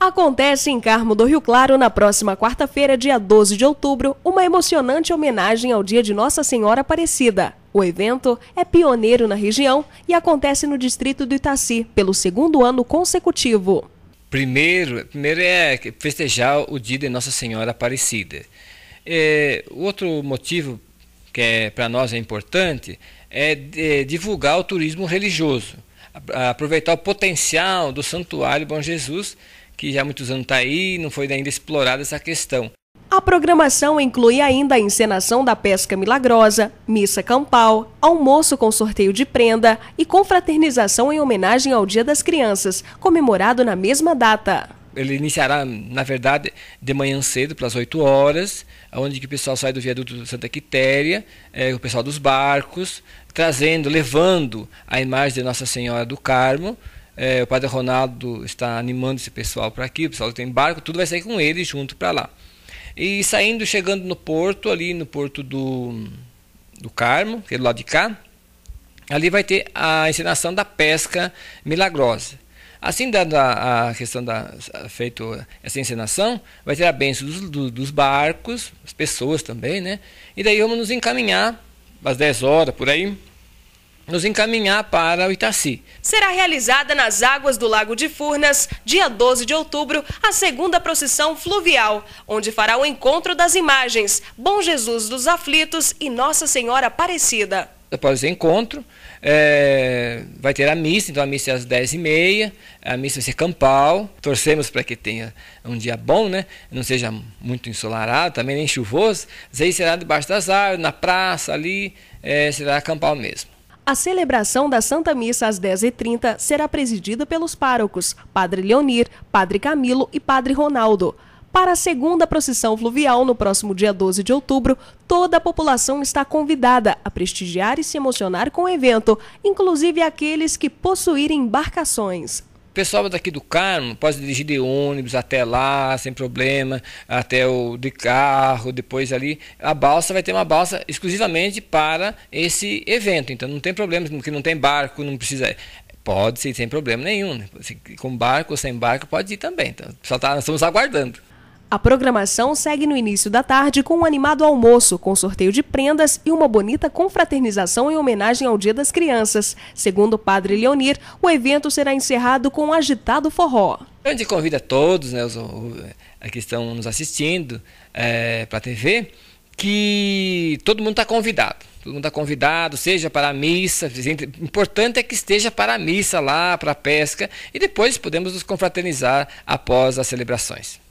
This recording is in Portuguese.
Acontece em Carmo do Rio Claro, na próxima quarta-feira, dia 12 de outubro, uma emocionante homenagem ao Dia de Nossa Senhora Aparecida. O evento é pioneiro na região e acontece no distrito do Itaci, pelo segundo ano consecutivo. Primeiro, primeiro é festejar o dia de Nossa Senhora Aparecida. É, outro motivo que é, para nós é importante é, é divulgar o turismo religioso, aproveitar o potencial do Santuário Bom Jesus que já há muitos anos está aí e não foi ainda explorada essa questão. A programação inclui ainda a encenação da pesca milagrosa, missa campal, almoço com sorteio de prenda e confraternização em homenagem ao Dia das Crianças, comemorado na mesma data. Ele iniciará, na verdade, de manhã cedo, pelas 8 horas, onde que o pessoal sai do viaduto Santa Quitéria, é, o pessoal dos barcos, trazendo, levando a imagem de Nossa Senhora do Carmo, é, o Padre Ronaldo está animando esse pessoal para aqui, o pessoal tem barco, tudo vai sair com ele junto para lá. E saindo, chegando no porto, ali no porto do, do Carmo, que é do lado de cá, ali vai ter a encenação da pesca milagrosa. Assim dada a questão da feito essa encenação, vai ter a bênção dos, do, dos barcos, as pessoas também, né? E daí vamos nos encaminhar às 10 horas por aí nos encaminhar para o Itaci. Será realizada nas águas do Lago de Furnas, dia 12 de outubro, a segunda procissão fluvial, onde fará o encontro das imagens Bom Jesus dos Aflitos e Nossa Senhora Aparecida. Após o encontro, é, vai ter a missa, então a missa é às 10h30, a missa vai ser campal. Torcemos para que tenha um dia bom, né? Não seja muito ensolarado, também nem chuvoso. Mas aí será debaixo das árvores, na praça ali, é, será campal mesmo. A celebração da Santa Missa às 10h30 será presidida pelos párocos Padre Leonir, Padre Camilo e Padre Ronaldo. Para a segunda procissão fluvial, no próximo dia 12 de outubro, toda a população está convidada a prestigiar e se emocionar com o evento, inclusive aqueles que possuírem embarcações. O pessoal daqui do Carmo pode dirigir de ônibus até lá, sem problema, até o de carro, depois ali. A balsa vai ter uma balsa exclusivamente para esse evento. Então não tem problema, porque não tem barco, não precisa. Pode ser sem problema nenhum. Né? Com barco ou sem barco pode ir também. Então, só tá, nós estamos aguardando. A programação segue no início da tarde com um animado almoço, com sorteio de prendas e uma bonita confraternização em homenagem ao Dia das Crianças. Segundo o padre Leonir, o evento será encerrado com um agitado forró. A gente convida todos né, os, é, que estão nos assistindo é, para a TV que todo mundo está convidado. Todo mundo está convidado, seja para a missa. O importante é que esteja para a missa lá, para a pesca. E depois podemos nos confraternizar após as celebrações.